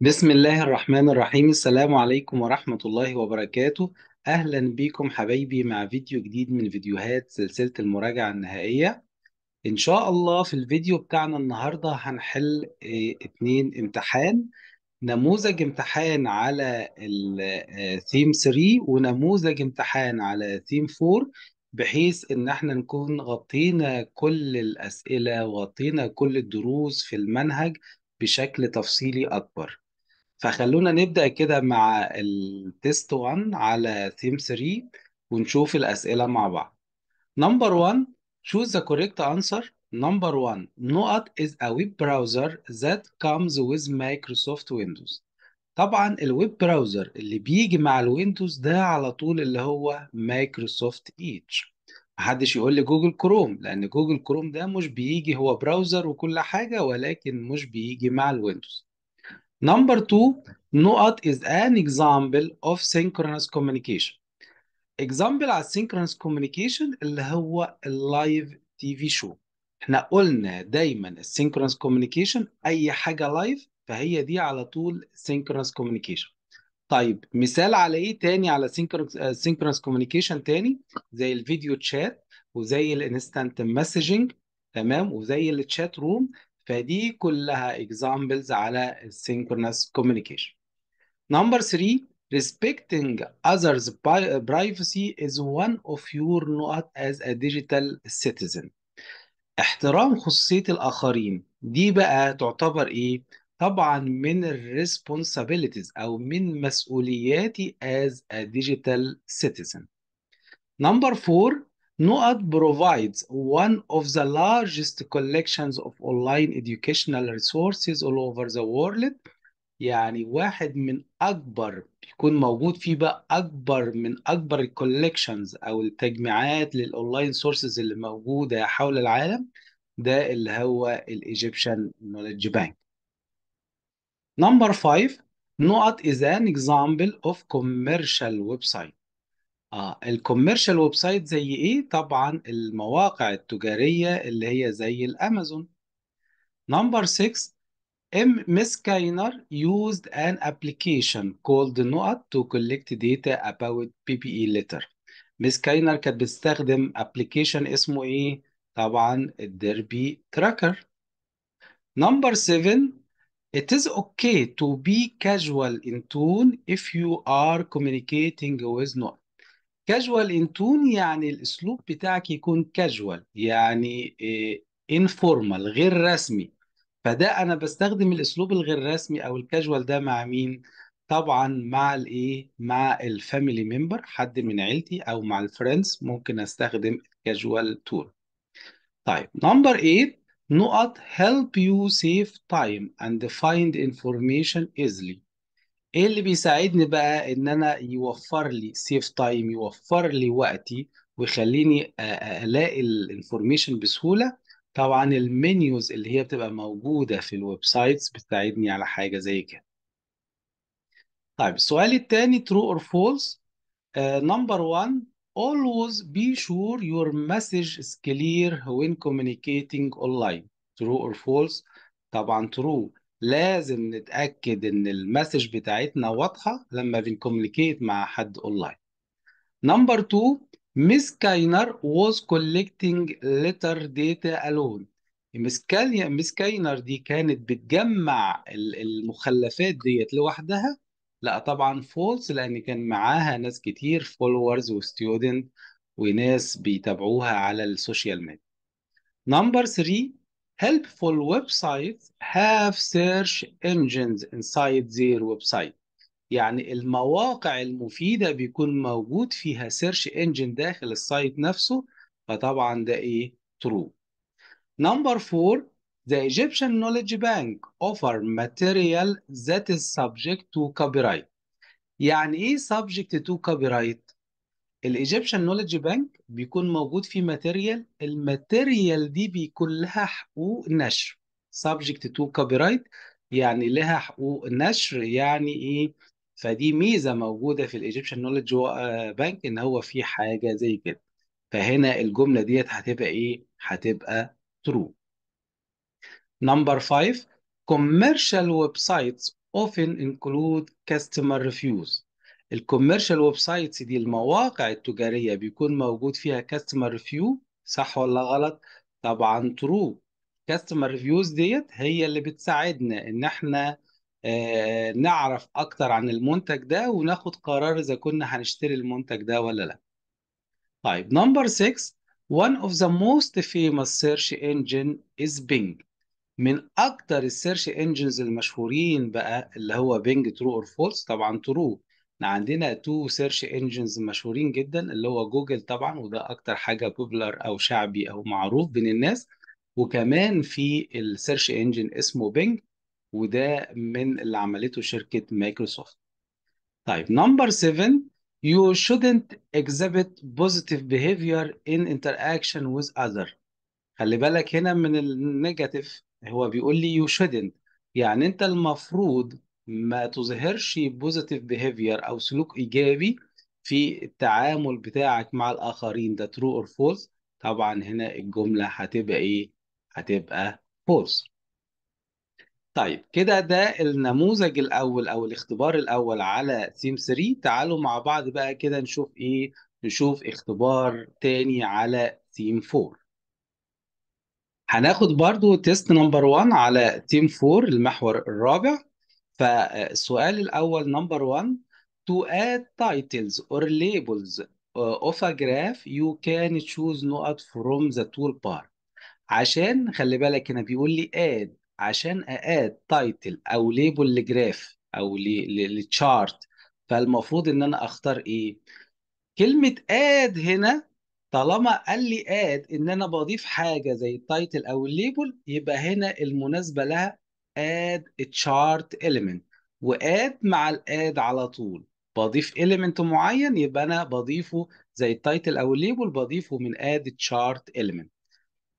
بسم الله الرحمن الرحيم السلام عليكم ورحمة الله وبركاته أهلا بيكم حبايبي مع فيديو جديد من فيديوهات سلسلة المراجعة النهائية إن شاء الله في الفيديو بتاعنا النهاردة هنحل آه، اتنين امتحان نموذج امتحان على الثيم 3 آه، ونموذج امتحان على ثيم 4 بحيث ان احنا نكون غطينا كل الاسئله وغطينا كل الدروس في المنهج بشكل تفصيلي اكبر فخلونا نبدأ كده مع التيست 1 على ثيم 3 ونشوف الأسئلة مع بعض. Number 1 choose the correct answer. Number 1 نقط is a web browser that comes with Microsoft Windows. طبعا الويب براوزر اللي بيجي مع الويندوز ده على طول اللي هو مايكروسوفت ايدج محدش يقول لي جوجل كروم لان جوجل كروم ده مش بيجي هو براوزر وكل حاجة ولكن مش بيجي مع الويندوز Number two, نقط is an example of synchronous communication. Example على synchronous communication اللي هو اللايف تي في شو. احنا قلنا دايما synchronous communication اي حاجه لايف فهي دي على طول synchronous communication. طيب مثال على ايه تاني على synchronous communication تاني زي الفيديو تشات وزي الانستانت مسجنج تمام وزي التشات روم فدي كلها examples على synchronous communication number three respecting others privacy is one of your not as a digital citizen احترام خصوصية الآخرين دي بقى تعتبر إيه؟ طبعا من responsibilities أو من مسؤولياتي as a digital citizen. Number four NOAD provides one of the largest collections of online educational resources all over the world يعني واحد من أكبر يكون موجود فيه بقى أكبر من أكبر collections أو التجميعات للأونلاين سورسز اللي موجودة حول العالم ده اللي هو الإيجيبشن Knowledge بانك. Number 5 NOAD is an example of commercial website آه الكوميرشال ويب سايت زي إيه؟ طبعا المواقع التجارية اللي هي زي الأمازون. نمبر 6 ام كاينر يوزد ان ابلكيشن كولد an تو كولكت داتا اباوت بي بي اي ليتر letter. كاينر كانت بتستخدم ابلكيشن اسمه ايه؟ طبعا الديربي تراكر. نمبر 7 It is okay to be casual in tone if you are communicating with not. كاجوال ان تون يعني الاسلوب بتاعك يكون كاجوال يعني انفورمال آه، غير رسمي فده انا بستخدم الاسلوب الغير رسمي او الكاجوال ده مع مين طبعا مع الايه مع الفاميلي ممبر حد من عيلتي او مع الفريندز ممكن استخدم كاجوال تون طيب نمبر 8 نقط help you save time and find information easily ايه اللي بيساعدني بقى ان انا يوفر لي سيف تايم يوفر لي وقتي ويخليني الاقي الانفورميشن بسهولة طبعا المنيوز اللي هي بتبقى موجودة في الويب سايتس بتساعدني على حاجة زي كده طيب السؤال التاني true or false نمبر 1 always be sure your message is clear when communicating online. True or false؟ طبعا true لازم نتاكد ان المسج بتاعتنا واضحه لما بنكومنيكيت مع حد اونلاين نمبر 2 ميس كاينر was collecting letter data alone ميس كاينر دي كانت بتجمع المخلفات ديت لوحدها لا طبعا فولس لان كان معاها ناس كتير فولورز وستودنت وناس بيتابعوها على السوشيال ميديا نمبر 3 helpful websites have search engines inside their website يعني المواقع المفيدة بيكون موجود فيها search engine داخل السايت نفسه فطبعا ده ايه true number four the Egyptian knowledge bank offer material that is subject to copyright يعني ايه subject to copyright الايجيبشن نوليدج بانك بيكون موجود فيه ماتيريال الماتيريال دي بيكون لها حقوق نشر subject to copyright يعني لها حقوق نشر يعني ايه فدي ميزه موجوده في الايجيبشن نوليدج بانك آه، ان هو في حاجه زي كده فهنا الجمله ديت هتبقى ايه هتبقى true نمبر 5 commercial websites often include customer reviews الكوميرشال ويب سايتس دي المواقع التجاريه بيكون موجود فيها كاستمر ريفيو صح ولا غلط طبعا ترو كاستمر ريفيوز ديت هي اللي بتساعدنا ان احنا آه، نعرف اكتر عن المنتج ده وناخد قرار اذا كنا هنشتري المنتج ده ولا لا طيب نمبر 6 one of the most famous search engine is Bing من اكتر السيرش انجنز المشهورين بقى اللي هو بينج ترو اور فولس طبعا ترو احنا عندنا تو سيرش انجنز مشهورين جدا اللي هو جوجل طبعا وده اكتر حاجه بوبلر او شعبي او معروف بين الناس وكمان في السيرش انجن اسمه بينج وده من اللي عملته شركه مايكروسوفت طيب نمبر 7 you shouldn't exhibit positive behavior in interaction with other خلي بالك هنا من النيجاتيف هو بيقول لي you shouldn't يعني انت المفروض ما تظهرش بوزيتيف بيهيفير او سلوك ايجابي في التعامل بتاعك مع الاخرين ده ترو اور فولس طبعا هنا الجمله هتبقى ايه هتبقى فولس طيب كده ده النموذج الاول او الاختبار الاول على سيم 3 تعالوا مع بعض بقى كده نشوف ايه نشوف اختبار تاني على سيم 4 هناخد برضو تيست نمبر 1 على تيم 4 المحور الرابع فالسؤال الأول نمبر 1 to add titles or labels uh, of a graph you can choose not from the toolbar عشان خلي بالك هنا بيقول لي add عشان add title أو label لجراف أو للتشارت فالمفروض إن أنا أختار إيه؟ كلمة add هنا طالما قال لي add إن أنا بضيف حاجة زي التايتل أو الليبل يبقى هنا المناسبة لها add chart element واد مع الاد على طول بضيف element معين يبقى انا بضيفه زي التايتل او الليبل بضيفه من اد chart element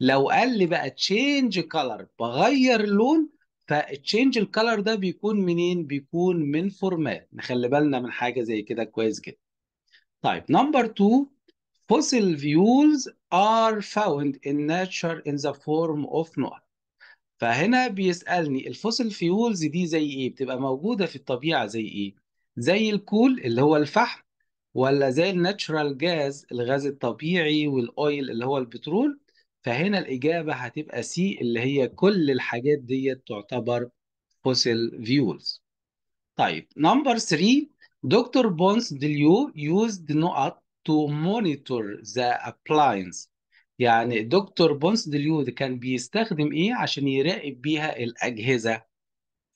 لو قال لي بقى change color بغير اللون فالتشينج الكلر ده بيكون منين؟ بيكون من فورمات نخلي بالنا من حاجه زي كده كويس جدا. طيب نمبر 2 fossil fuels are found in nature in the form of not فهنا بيسألني الفوسل فيولز دي زي ايه بتبقى موجودة في الطبيعة زي ايه زي الكول اللي هو الفحم ولا زي الناتشرال جاز الغاز الطبيعي والاويل اللي هو البترول فهنا الإجابة هتبقى سي اللي هي كل الحاجات دي تعتبر فوسل فيولز طيب نمبر 3 دكتور بونس ديليو used نقط to monitor the appliance يعني دكتور بونس ديليود كان بيستخدم ايه عشان يراقب بيها الاجهزه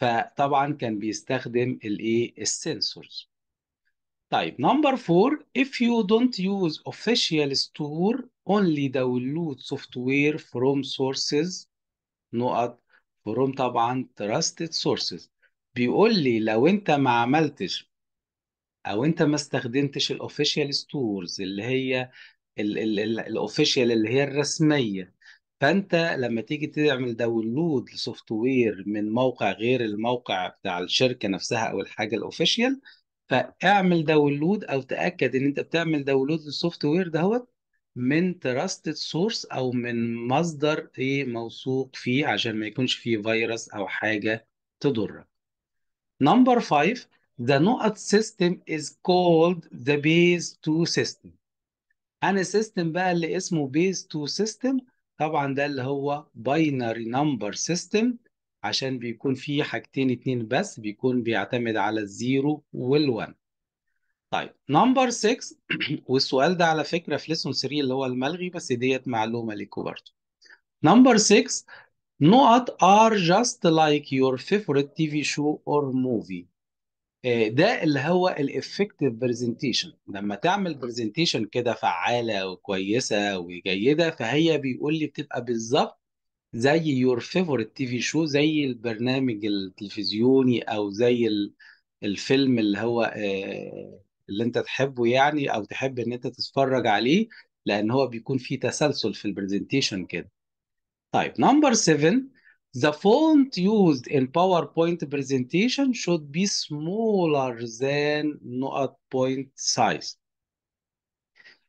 فطبعا كان بيستخدم الايه السنسورز طيب نمبر 4 if you don't use official store only download software from sources نقط from طبعا trusted sources بيقول لي لو انت ما عملتش او انت ما استخدمتش الاوفيشال ستورز اللي هي الاوفيشال اللي هي الرسميه فانت لما تيجي تعمل داونلود لسوفت وير من موقع غير الموقع بتاع الشركه نفسها او الحاجه الاوفيشال فاعمل داونلود او تاكد ان انت بتعمل داونلود للسوفت وير دهوت من تراستد سورس او من مصدر ايه موثوق فيه عشان ما يكونش فيه فيروس او حاجه تضرك نمبر 5 the نقط system is called the base 2 system انا سيستم بقى اللي اسمه بيز 2 سيستم طبعا ده اللي هو باينري نمبر سيستم عشان بيكون فيه حاجتين اتنين بس بيكون بيعتمد على الزيرو وال1 طيب نمبر 6 والسؤال ده على فكره في ليسون 3 اللي هو الملغي بس ديت معلومه ليكوا برضه نمبر 6 نقط are just like your favorite TV show or movie آه، ده اللي هو الافكتيف برزنتيشن لما تعمل برزنتيشن كده فعاله وكويسه وجيده فهي بيقول لي بتبقى بالظبط زي يور فيفورت تي في شو زي البرنامج التلفزيوني او زي الفيلم اللي هو آه، اللي انت تحبه يعني او تحب ان انت تتفرج عليه لان هو بيكون فيه تسلسل في البرزنتيشن كده طيب نمبر 7 The font used in PowerPoint presentation should be smaller than not point size.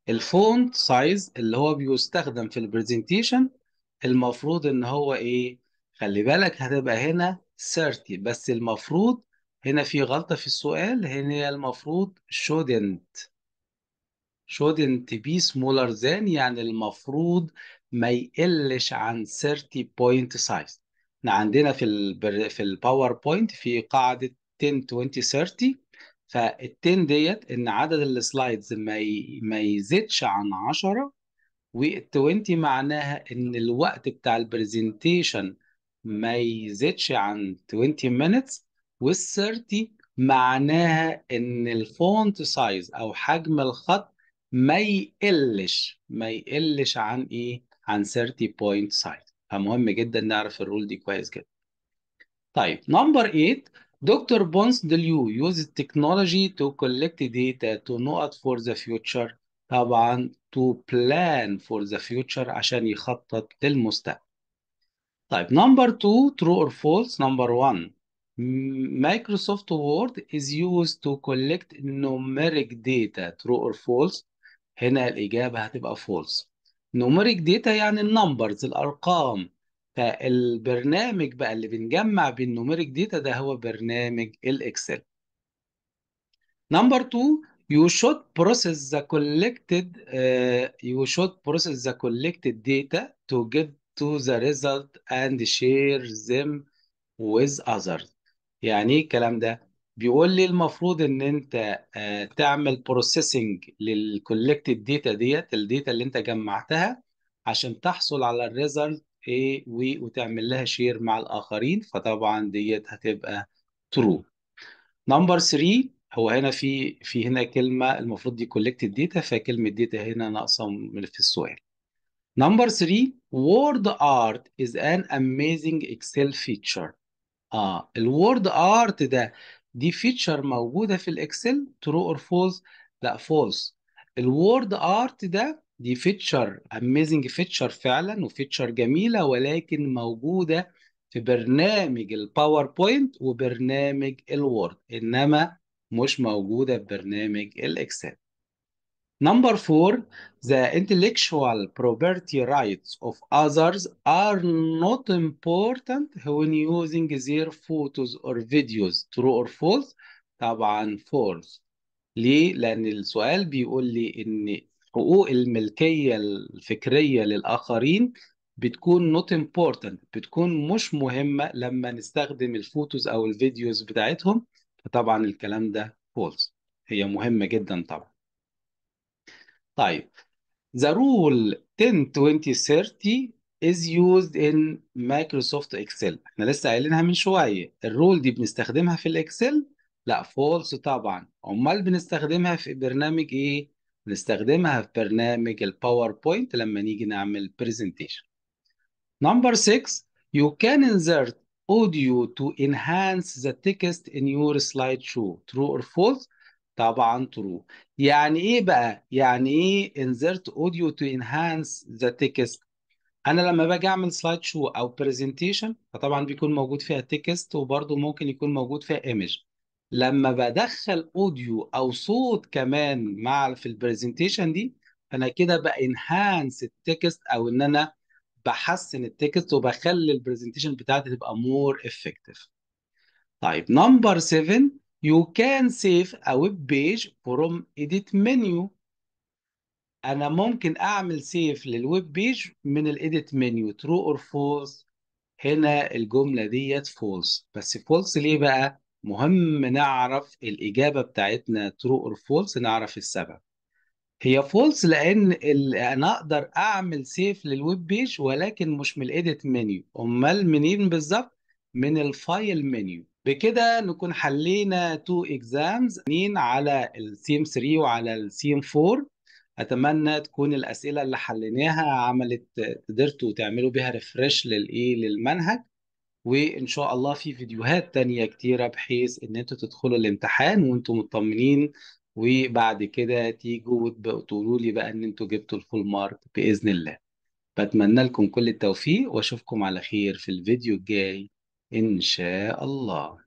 الفونت سايز اللي هو بيستخدم في البرزنتيشن المفروض ان هو ايه؟ خلي بالك هتبقى هنا 30 بس المفروض هنا في غلطة في السؤال هنا المفروض shouldn't shouldn't be smaller than يعني المفروض ما يقلش عن 30 point size احنا عندنا في الـ في الباوربوينت في قاعده 10 20 30 فال 10 ديت ان عدد السلايدز ما ما يزيدش عن 10 وال 20 معناها ان الوقت بتاع البرزنتيشن ما يزيدش عن 20 minutes وال 30 معناها ان الفونت سايز او حجم الخط ما يقلش ما يقلش عن ايه عن 30 بوينت سايز فمهم جدا نعرف الرول دي كويس جدا طيب نمبر 8 دكتور بونس دليو يوز technology to collect data to نقط for the future طبعا to plan for the future عشان يخطط للمستقبل طيب نمبر 2 true or false نمبر 1 Microsoft Word is used to collect numeric data true or false هنا الإجابة هتبقى false نوميريك داتا يعني النمبرز الارقام فالبرنامج بقى اللي بنجمع بين بالنوميريك داتا ده هو برنامج الاكسل نمبر 2 you should process the collected uh, you should process the collected data to get to the result and share them with others يعني ايه الكلام ده بيقول لي المفروض ان انت آه، تعمل بروسيسنج للكولكتد داتا ديت الداتا اللي انت جمعتها عشان تحصل على الريزلت ايه و- وتعمل لها شير مع الاخرين فطبعا ديت هتبقى ترو نمبر 3 هو هنا في في هنا كلمه المفروض دي كولكتد داتا فكلمه داتا هنا ناقصه من- في السؤال نمبر 3 وورد ارت از ان اميزنج اكسل فيتشر اه الوورد ارت ده دي فيتشر موجوده في الاكسل ترو اور فولز لا فولز الوورد ارت ده دي فيتشر اميزنج فيتشر فعلا وفيتشر جميله ولكن موجوده في برنامج الباوربوينت وبرنامج الوورد انما مش موجوده في برنامج الاكسل Number four, the intellectual property rights of others are not important when using their photos or videos. True or false? طبعا false. ليه؟ لأن السؤال بيقول لي إن حقوق الملكية الفكرية للآخرين بتكون not important بتكون مش مهمة لما نستخدم الفوتوز أو الفيديوز بتاعتهم فطبعا الكلام ده false هي مهمة جدا طبعا طيب the rule 10 20 30 is used in Microsoft Excel احنا لسه قايلينها من شويه الرول دي بنستخدمها في الاكسل لا فولس طبعا امال بنستخدمها في برنامج ايه بنستخدمها في برنامج الباوربوينت لما نيجي نعمل presentation number 6 you can insert audio to enhance the text in your slideshow true or false طبعا ترو يعني ايه بقى يعني ايه انزرت اوديو تو انهانس ذا تكست انا لما باجي اعمل سلايد شو او برزنتيشن فطبعا بيكون موجود فيها تكست وبرده ممكن يكون موجود فيها ايمج لما بدخل اوديو او صوت كمان مع في البرزنتيشن دي فانا كده بانهانس التكست او ان انا بحسن التكست وبخلي البرزنتيشن بتاعتي تبقى مور افكتيف طيب نمبر 7 You can save a web page from edit menu. أنا ممكن أعمل سيف للويب بيج من الإيديت منيو true or false هنا الجملة ديت false بس false ليه بقى؟ مهم نعرف الإجابة بتاعتنا true or false نعرف السبب هي false لأن أنا أقدر أعمل سيف للويب بيج ولكن مش من الإيديت منيو أمال منين بالظبط؟ من الفايل منيو بكده نكون حلينا تو اكزامز على السيم 3 وعلى السيم 4 اتمنى تكون الاسئله اللي حليناها عملت قدرتوا تعملوا بيها ريفرش للايه للمنهج وان شاء الله في فيديوهات تانية كتيره بحيث ان انتوا تدخلوا الامتحان وانتوا مطمنين وبعد كده تيجوا وتقولوا لي بقى ان انتوا جبتوا الفول مارك باذن الله بتمنى لكم كل التوفيق واشوفكم على خير في الفيديو الجاي إن شاء الله